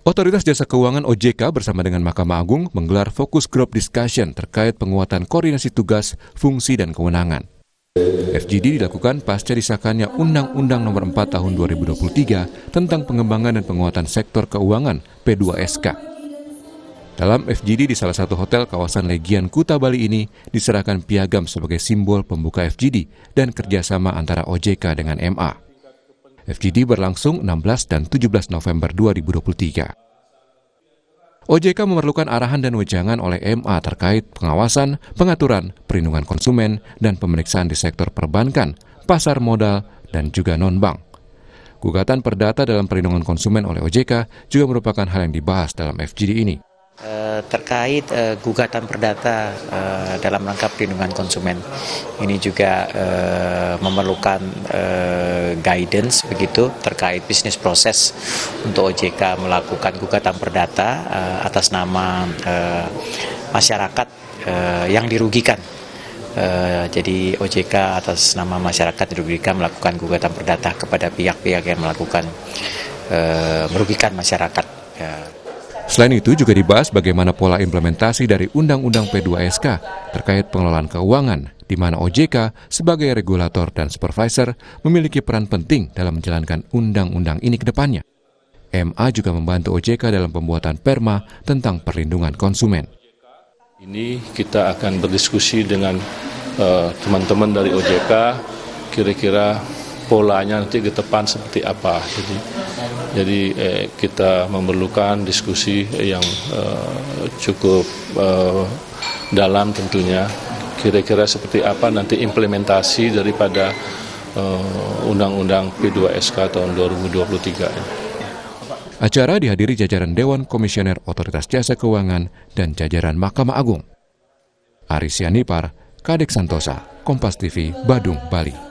Otoritas Jasa Keuangan OJK bersama dengan Mahkamah Agung menggelar fokus group discussion terkait penguatan koordinasi tugas, fungsi, dan kewenangan. FGD dilakukan pasca disahkannya Undang-Undang Nomor 4 Tahun 2023 tentang pengembangan dan penguatan sektor keuangan P2SK. Dalam FGD di salah satu hotel kawasan Legian Kuta Bali ini diserahkan piagam sebagai simbol pembuka FGD dan kerjasama antara OJK dengan MA. FGD berlangsung 16 dan 17 November 2023. OJK memerlukan arahan dan wejangan oleh MA terkait pengawasan, pengaturan, perlindungan konsumen, dan pemeriksaan di sektor perbankan, pasar modal, dan juga non-bank. Gugatan perdata dalam perlindungan konsumen oleh OJK juga merupakan hal yang dibahas dalam FGD ini. Eh, terkait uh, gugatan perdata uh, dalam rangka perlindungan konsumen, ini juga uh, memerlukan uh, guidance begitu terkait bisnis proses untuk OJK melakukan gugatan perdata uh, atas nama uh, masyarakat uh, yang dirugikan Uh, jadi OJK atas nama masyarakat dirugikan melakukan gugatan perdata kepada pihak-pihak yang melakukan uh, merugikan masyarakat. Uh. Selain itu juga dibahas bagaimana pola implementasi dari Undang-Undang P2SK terkait pengelolaan keuangan, di mana OJK sebagai regulator dan supervisor memiliki peran penting dalam menjalankan undang-undang ini ke depannya. MA juga membantu OJK dalam pembuatan perma tentang perlindungan konsumen. Ini kita akan berdiskusi dengan eh, teman-teman uh, dari OJK kira-kira polanya nanti ke depan seperti apa. Jadi, jadi eh, kita memerlukan diskusi yang eh, cukup eh, dalam tentunya. Kira-kira seperti apa nanti implementasi daripada eh, Undang-Undang P2SK tahun 2023 ini. Acara dihadiri jajaran Dewan Komisioner Otoritas Jasa Keuangan dan jajaran Mahkamah Agung. Nipar, Kadek Santosa, Kompas TV, Badung, Bali.